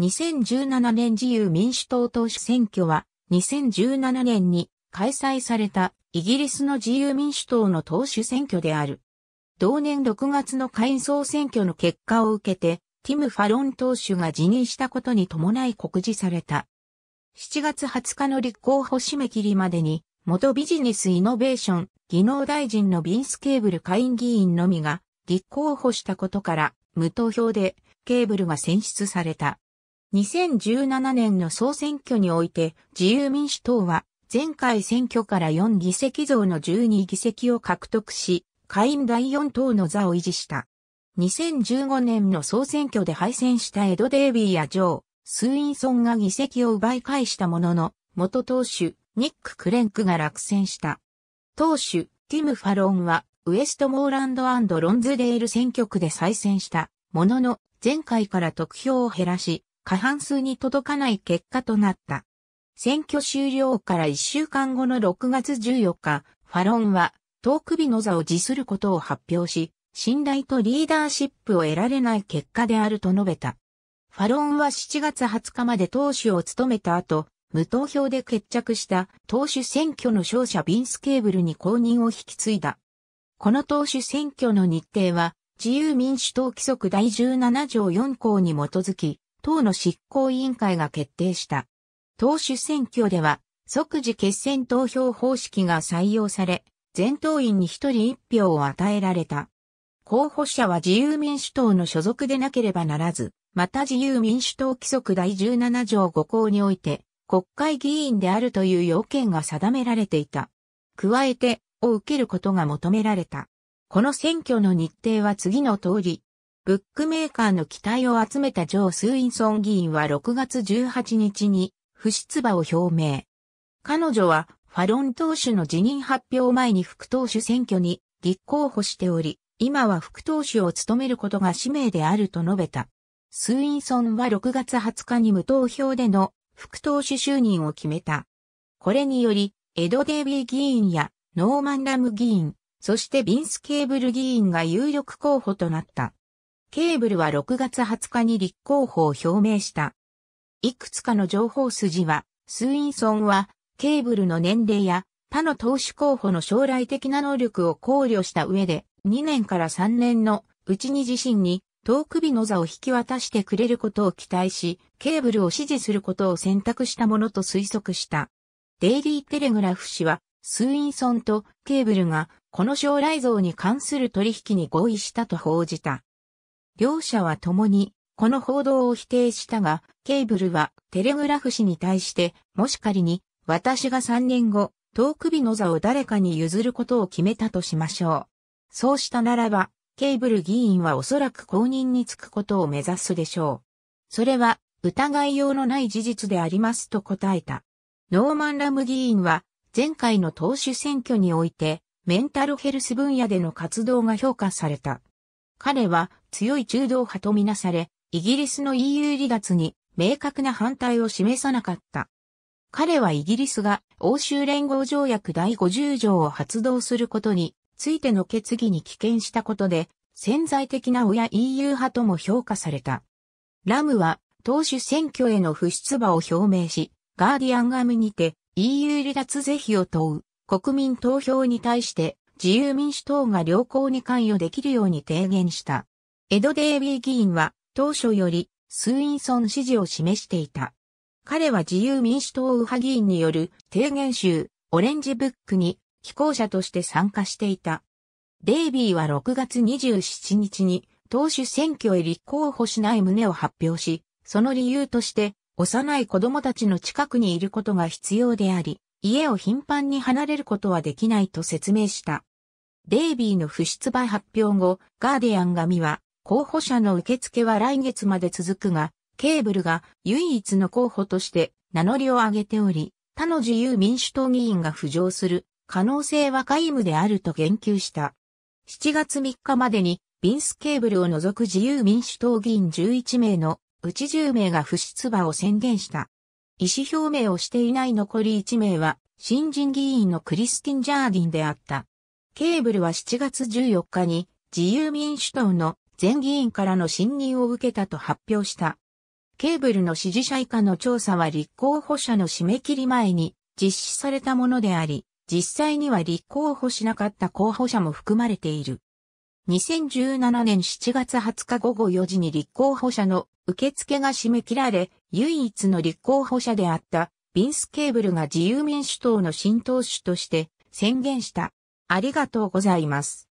2017年自由民主党党首選挙は、2017年に開催されたイギリスの自由民主党の党首選挙である。同年6月の下院総選挙の結果を受けて、ティム・ファロン党首が辞任したことに伴い告示された。7月20日の立候補締め切りまでに、元ビジネスイノベーション、技能大臣のビンス・ケーブル下院議員のみが立候補したことから、無投票でケーブルが選出された。2017年の総選挙において自由民主党は前回選挙から4議席増の12議席を獲得し、下院第4党の座を維持した。2015年の総選挙で敗戦したエド・デイビーやジョー、スーインソンが議席を奪い返したものの、元党首、ニック・クレンクが落選した。党首、ティム・ファロンは、ウエストモーランドロンズデール選挙区で再選した、ものの、前回から得票を減らし、過半数に届かない結果となった。選挙終了から1週間後の6月14日、ファロンは、トークビの座を辞することを発表し、信頼とリーダーシップを得られない結果であると述べた。ファロンは7月20日まで党首を務めた後、無投票で決着した党首選挙の勝者ビンスケーブルに公認を引き継いだ。この党首選挙の日程は、自由民主党規則第17条4項に基づき、党の執行委員会が決定した。党首選挙では、即時決選投票方式が採用され、全党員に一人一票を与えられた。候補者は自由民主党の所属でなければならず、また自由民主党規則第17条5項において、国会議員であるという要件が定められていた。加えて、を受けることが求められた。この選挙の日程は次の通り、ブックメーカーの期待を集めたジョー・スウィンソン議員は6月18日に不出馬を表明。彼女はファロン党首の辞任発表前に副党首選挙に立候補しており、今は副党首を務めることが使命であると述べた。スウィンソンは6月20日に無投票での副党首就任を決めた。これにより、エド・デイビー議員やノーマン・ラム議員、そしてビンス・ケーブル議員が有力候補となった。ケーブルは6月20日に立候補を表明した。いくつかの情報筋は、スウィンソンは、ケーブルの年齢や他の投資候補の将来的な能力を考慮した上で、2年から3年のうちに自身に、遠首の座を引き渡してくれることを期待し、ケーブルを支持することを選択したものと推測した。デイリー・テレグラフ氏は、スウィンソンとケーブルがこの将来像に関する取引に合意したと報じた。両者は共に、この報道を否定したが、ケーブルはテレグラフ氏に対して、もし仮に、私が3年後、遠く日の座を誰かに譲ることを決めたとしましょう。そうしたならば、ケーブル議員はおそらく公認に就くことを目指すでしょう。それは、疑いようのない事実でありますと答えた。ノーマン・ラム議員は、前回の党首選挙において、メンタルヘルス分野での活動が評価された。彼は強い中道派とみなされ、イギリスの EU 離脱に明確な反対を示さなかった。彼はイギリスが欧州連合条約第50条を発動することについての決議に棄権したことで潜在的な親 EU 派とも評価された。ラムは党首選挙への不出馬を表明し、ガーディアンガムにて EU 離脱是非を問う国民投票に対して自由民主党が良好に関与できるように提言した。エド・デービー議員は当初より数院村支持を示していた。彼は自由民主党右派議員による提言集オレンジブックに寄稿者として参加していた。デイビーは6月27日に党首選挙へ立候補しない旨を発表し、その理由として幼い子供たちの近くにいることが必要であり、家を頻繁に離れることはできないと説明した。デイビーの不出馬発表後、ガーディアン紙は、候補者の受付は来月まで続くが、ケーブルが唯一の候補として名乗りを上げており、他の自由民主党議員が浮上する可能性は皆無であると言及した。7月3日までに、ビンス・ケーブルを除く自由民主党議員11名のうち10名が不出馬を宣言した。意思表明をしていない残り1名は、新人議員のクリスティン・ジャーディンであった。ケーブルは7月14日に自由民主党の全議員からの信任を受けたと発表した。ケーブルの支持者以下の調査は立候補者の締め切り前に実施されたものであり、実際には立候補しなかった候補者も含まれている。2017年7月20日午後4時に立候補者の受付が締め切られ、唯一の立候補者であったビンス・ケーブルが自由民主党の新党首として宣言した。ありがとうございます。